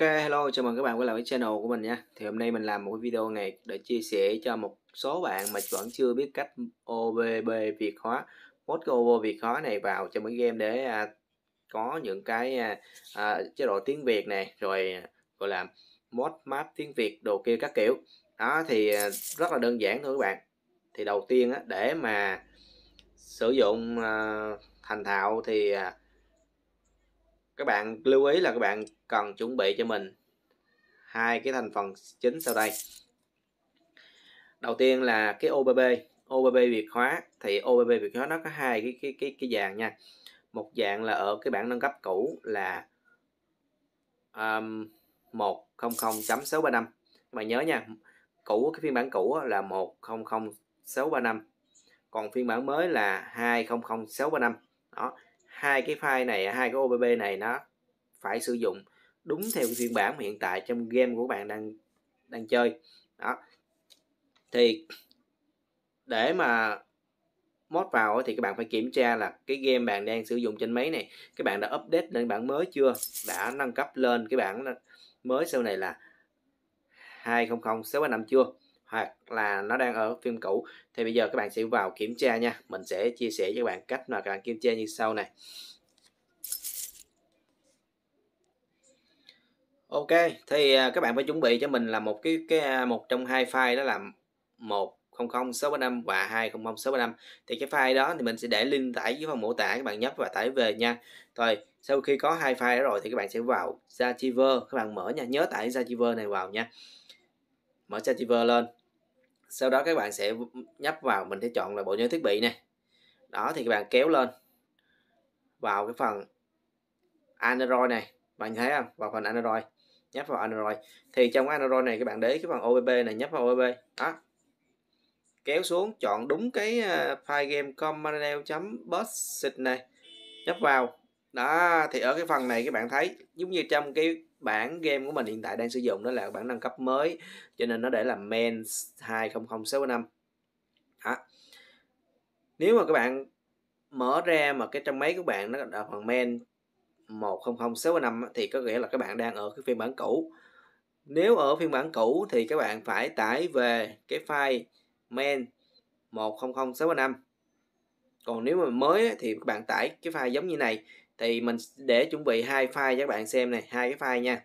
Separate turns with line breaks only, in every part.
Ok, hello, chào mừng các bạn quay lại với channel của mình nha Thì hôm nay mình làm một video này để chia sẻ cho một số bạn mà vẫn chưa biết cách OBB Việt hóa Mod cái OBB Việt hóa này vào cho mấy game để à, có những cái à, à, chế độ tiếng Việt này Rồi à, gọi là mod map tiếng Việt đồ kia các kiểu Đó thì à, rất là đơn giản thôi các bạn Thì đầu tiên á, để mà sử dụng à, thành thạo thì à, các bạn lưu ý là các bạn cần chuẩn bị cho mình hai cái thành phần chính sau đây đầu tiên là cái OBB OBB việt hóa thì OBB việt hóa nó có hai cái cái cái cái dạng nha một dạng là ở cái bản nâng cấp cũ là um, một không không chấm sáu ba năm mà nhớ nha cũ cái phiên bản cũ là một không không sáu ba năm còn phiên bản mới là hai không không sáu ba năm đó hai cái file này hai cái OBB này nó phải sử dụng đúng theo phiên bản hiện tại trong game của bạn đang đang chơi đó thì để mà mod vào thì các bạn phải kiểm tra là cái game bạn đang sử dụng trên máy này các bạn đã update lên bản mới chưa đã nâng cấp lên cái bản mới sau này là năm chưa hoặc là nó đang ở phim cũ thì bây giờ các bạn sẽ vào kiểm tra nha mình sẽ chia sẻ cho các bạn cách mà các bạn kiểm tra như sau này Ok thì à, các bạn phải chuẩn bị cho mình là một cái cái à, một trong hai file đó là một 100635 và 200635 thì cái file đó thì mình sẽ để link tải dưới phần mô tả các bạn nhấp và tải về nha rồi sau khi có hai file đó rồi thì các bạn sẽ vào Zachiver các bạn mở nha nhớ tải Zachiver này vào nha mở Zachiver lên sau đó các bạn sẽ nhấp vào mình sẽ chọn là bộ nhớ thiết bị này đó thì các bạn kéo lên vào cái phần Android này bạn thấy không vào phần Android nhấp vào Android thì trong Android này các bạn để cái phần OBB này nhấp vào OBB đó kéo xuống chọn đúng cái ờ, file game commonel.bus này nhấp vào đó thì ở cái phần này các bạn thấy giống như trong cái bản game của mình hiện tại đang sử dụng đó là bản nâng cấp mới cho nên nó để là main 200665 đó. nếu mà các bạn mở ra mà cái trong máy của bạn nó là phần main 100635 thì có nghĩa là các bạn đang ở cái phiên bản cũ nếu ở phiên bản cũ thì các bạn phải tải về cái file main 100635 còn nếu mà mới thì các bạn tải cái file giống như này thì mình để chuẩn bị hai file cho các bạn xem này hai cái file nha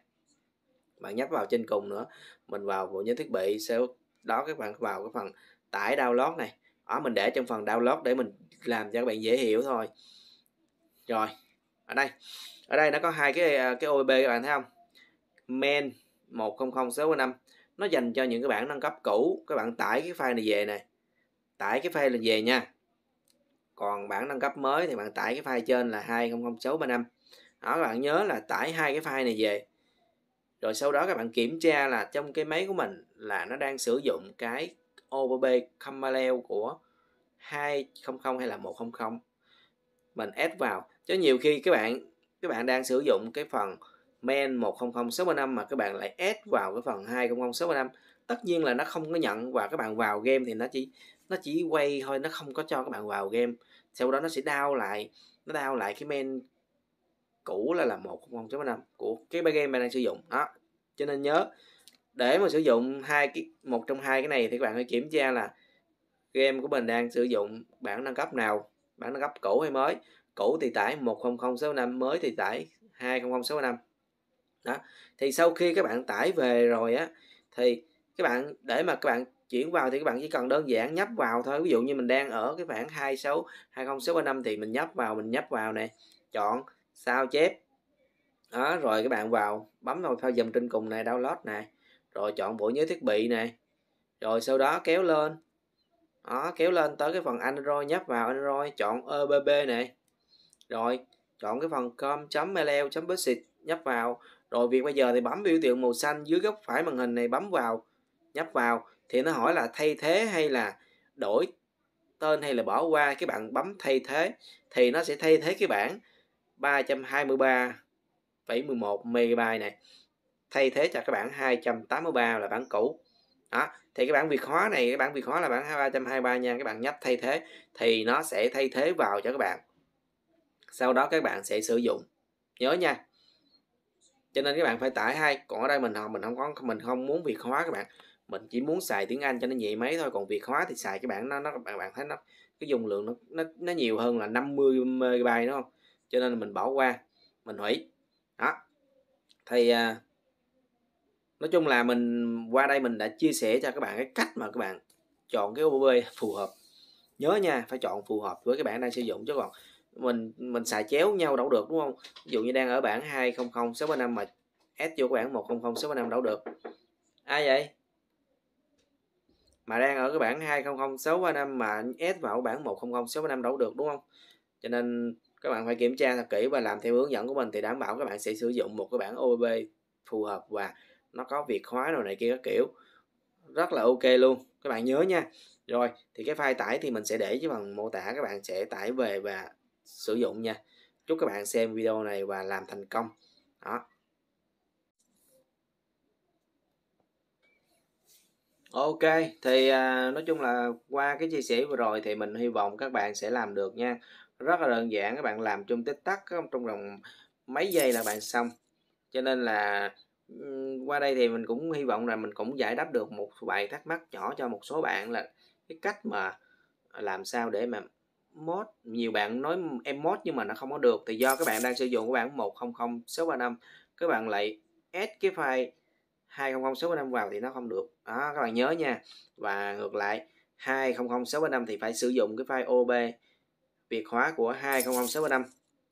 bạn nhấp vào trên cùng nữa mình vào bộ nhớ thiết bị sẽ đó các bạn vào cái phần tải download này đó mình để trong phần download để mình làm cho các bạn dễ hiểu thôi rồi ở đây ở đây nó có hai cái ờ, cái OB các bạn thấy không men 100645 nó dành cho những cái bản nâng cấp cũ các bạn tải cái file này về này tải cái file này về nha còn bản nâng cấp mới thì bạn tải cái file trên là 200635 đó các bạn nhớ là tải hai cái file này về rồi sau đó các bạn kiểm tra là trong cái máy của mình là nó đang sử dụng cái OBB Camaleo của 200 hay là 100 mình add vào chứ nhiều khi các bạn các bạn đang sử dụng cái phần men 100635 mà các bạn lại add vào cái phần 200635 tất nhiên là nó không có nhận và các bạn vào game thì nó chỉ nó chỉ quay thôi nó không có cho các bạn vào game sau đó nó sẽ đau lại nó đau lại cái men cũ là là một không chấm năm của cái game bạn đang sử dụng đó cho nên nhớ để mà sử dụng hai cái một trong hai cái này thì các bạn phải kiểm tra là game của mình đang sử dụng bản nâng cấp nào bản nâng cấp cũ hay mới cũ thì tải 10065 mới thì tải 20065 đó thì sau khi các bạn tải về rồi á thì các bạn để mà các bạn chuyển vào thì các bạn chỉ cần đơn giản nhấp vào thôi ví dụ như mình đang ở cái bảng khoảng 26 20635 thì mình nhấp vào mình nhấp vào nè chọn sao chép đó rồi các bạn vào bấm vào theo dòng trên cùng này download này rồi chọn bộ nhớ thiết bị này rồi sau đó kéo lên đó kéo lên tới cái phần Android nhấp vào Android chọn EBB này rồi chọn cái phần com.ml.basic nhấp vào rồi việc bây giờ thì bấm biểu tượng màu xanh dưới góc phải màn hình này bấm vào nhấp vào thì nó hỏi là thay thế hay là đổi tên hay là bỏ qua các bạn bấm thay thế thì nó sẽ thay thế cái bảng 323,11 MB này thay thế cho cái bản 283 là bản cũ đó thì cái bản việt hóa này cái bản việt hóa là bản 323 nha các bạn nhấp thay thế thì nó sẽ thay thế vào cho các bạn sau đó các bạn sẽ sử dụng nhớ nha cho nên các bạn phải tải hai còn ở đây mình họ mình không có mình không muốn việt hóa các bạn mình chỉ muốn xài tiếng Anh cho nó nhẹ mấy thôi còn Việt hóa thì xài cái bản nó nó bạn bạn thấy nó cái dung lượng nó nó nó nhiều hơn là 50 MB đúng không cho nên là mình bỏ qua mình hủy đó thì à, nói chung là mình qua đây mình đã chia sẻ cho các bạn cái cách mà các bạn chọn cái OBB phù hợp nhớ nha phải chọn phù hợp với cái bạn đang sử dụng chứ còn mình mình xài chéo nhau đâu được đúng không ví dụ như đang ở bản 200 635 mà ép vô cái bản 100 635 đâu được ai vậy mà đang ở cái bảng 200635 mà anh ép vào bảng 100635 đâu được đúng không cho nên các bạn phải kiểm tra thật kỹ và làm theo hướng dẫn của mình thì đảm bảo các bạn sẽ sử dụng một cái bảng OBB phù hợp và nó có việc khóa rồi này kia các kiểu rất là ok luôn các bạn nhớ nha rồi thì cái file tải thì mình sẽ để dưới phần mô tả các bạn sẽ tải về và sử dụng nha chúc các bạn xem video này và làm thành công đó Ok, thì à, nói chung là qua cái chia sẻ vừa rồi thì mình hy vọng các bạn sẽ làm được nha. Rất là đơn giản các bạn làm trong tích tắc trong vòng mấy giây là bạn xong. Cho nên là qua đây thì mình cũng hy vọng là mình cũng giải đáp được một vài thắc mắc nhỏ cho một số bạn là cái cách mà làm sao để mà mod nhiều bạn nói em mod nhưng mà nó không có được thì do các bạn đang sử dụng của bạn 100635 các bạn lại add cái file 200635 vào thì nó không được đó các bạn nhớ nha và ngược lại 200635 thì phải sử dụng cái file OB việt hóa của 200635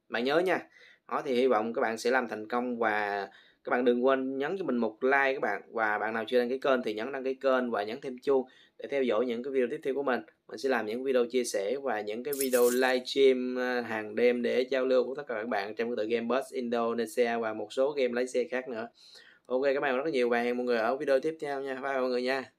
bạn nhớ nha đó thì hy vọng các bạn sẽ làm thành công và các bạn đừng quên nhấn cho mình một like các bạn và bạn nào chưa đăng ký kênh thì nhấn đăng ký kênh và nhấn thêm chuông để theo dõi những cái video tiếp theo của mình mình sẽ làm những video chia sẻ và những cái video livestream ờ, hàng đêm để giao lưu của tất cả các bạn trong cái tựa game Bus Indonesia và một số game lái xe khác nữa ok các bạn rất nhiều bạn hẹn mọi người ở video tiếp theo nha bye mọi người nha